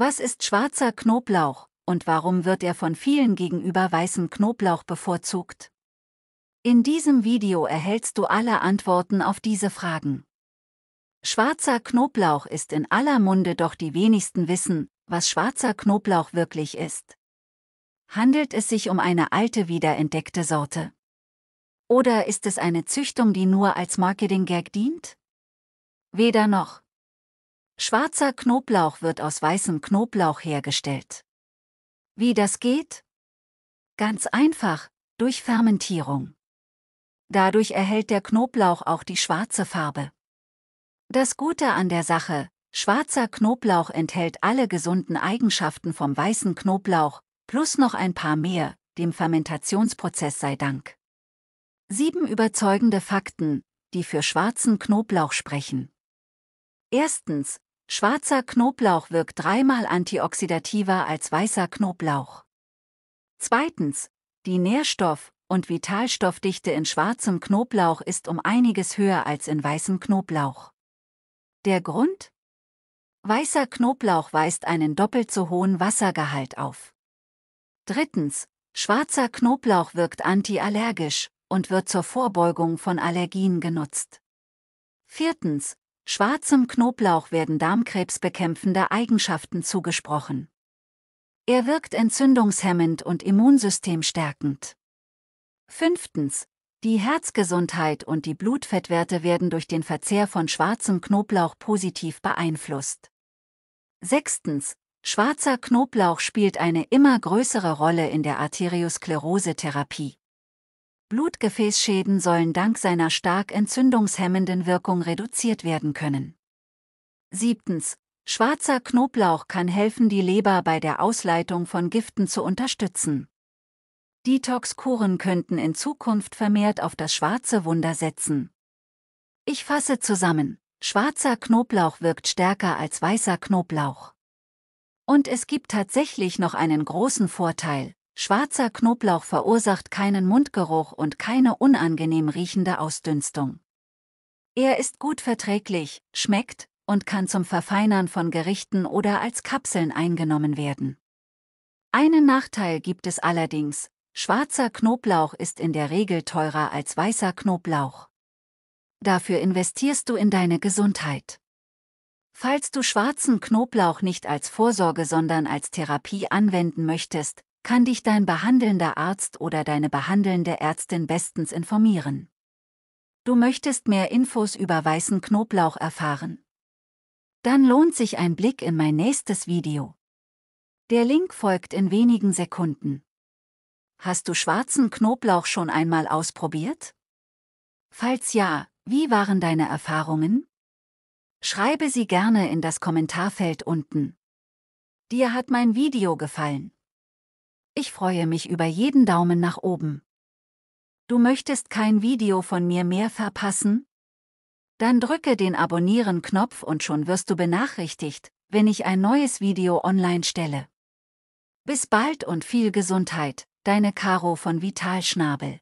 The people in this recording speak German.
Was ist schwarzer Knoblauch und warum wird er von vielen gegenüber weißem Knoblauch bevorzugt? In diesem Video erhältst du alle Antworten auf diese Fragen. Schwarzer Knoblauch ist in aller Munde doch die wenigsten wissen, was schwarzer Knoblauch wirklich ist. Handelt es sich um eine alte wiederentdeckte Sorte? Oder ist es eine Züchtung, die nur als Marketing-Gag dient? Weder noch. Schwarzer Knoblauch wird aus weißem Knoblauch hergestellt. Wie das geht? Ganz einfach, durch Fermentierung. Dadurch erhält der Knoblauch auch die schwarze Farbe. Das Gute an der Sache, schwarzer Knoblauch enthält alle gesunden Eigenschaften vom weißen Knoblauch, plus noch ein paar mehr, dem Fermentationsprozess sei Dank. Sieben überzeugende Fakten, die für schwarzen Knoblauch sprechen. Erstens, Schwarzer Knoblauch wirkt dreimal antioxidativer als weißer Knoblauch. Zweitens, die Nährstoff- und Vitalstoffdichte in schwarzem Knoblauch ist um einiges höher als in weißem Knoblauch. Der Grund? Weißer Knoblauch weist einen doppelt so hohen Wassergehalt auf. Drittens, schwarzer Knoblauch wirkt antiallergisch und wird zur Vorbeugung von Allergien genutzt. Viertens, Schwarzem Knoblauch werden darmkrebsbekämpfende Eigenschaften zugesprochen. Er wirkt entzündungshemmend und immunsystemstärkend. Fünftens. Die Herzgesundheit und die Blutfettwerte werden durch den Verzehr von schwarzem Knoblauch positiv beeinflusst. Sechstens. Schwarzer Knoblauch spielt eine immer größere Rolle in der Arteriosklerose-Therapie. Blutgefäßschäden sollen dank seiner stark entzündungshemmenden Wirkung reduziert werden können. 7. Schwarzer Knoblauch kann helfen, die Leber bei der Ausleitung von Giften zu unterstützen. Detox-Kuren könnten in Zukunft vermehrt auf das schwarze Wunder setzen. Ich fasse zusammen. Schwarzer Knoblauch wirkt stärker als weißer Knoblauch. Und es gibt tatsächlich noch einen großen Vorteil. Schwarzer Knoblauch verursacht keinen Mundgeruch und keine unangenehm riechende Ausdünstung. Er ist gut verträglich, schmeckt und kann zum Verfeinern von Gerichten oder als Kapseln eingenommen werden. Einen Nachteil gibt es allerdings, schwarzer Knoblauch ist in der Regel teurer als weißer Knoblauch. Dafür investierst du in deine Gesundheit. Falls du schwarzen Knoblauch nicht als Vorsorge, sondern als Therapie anwenden möchtest, kann dich dein behandelnder Arzt oder deine behandelnde Ärztin bestens informieren. Du möchtest mehr Infos über weißen Knoblauch erfahren? Dann lohnt sich ein Blick in mein nächstes Video. Der Link folgt in wenigen Sekunden. Hast du schwarzen Knoblauch schon einmal ausprobiert? Falls ja, wie waren deine Erfahrungen? Schreibe sie gerne in das Kommentarfeld unten. Dir hat mein Video gefallen. Ich freue mich über jeden Daumen nach oben. Du möchtest kein Video von mir mehr verpassen? Dann drücke den Abonnieren-Knopf und schon wirst du benachrichtigt, wenn ich ein neues Video online stelle. Bis bald und viel Gesundheit, deine Caro von Vitalschnabel.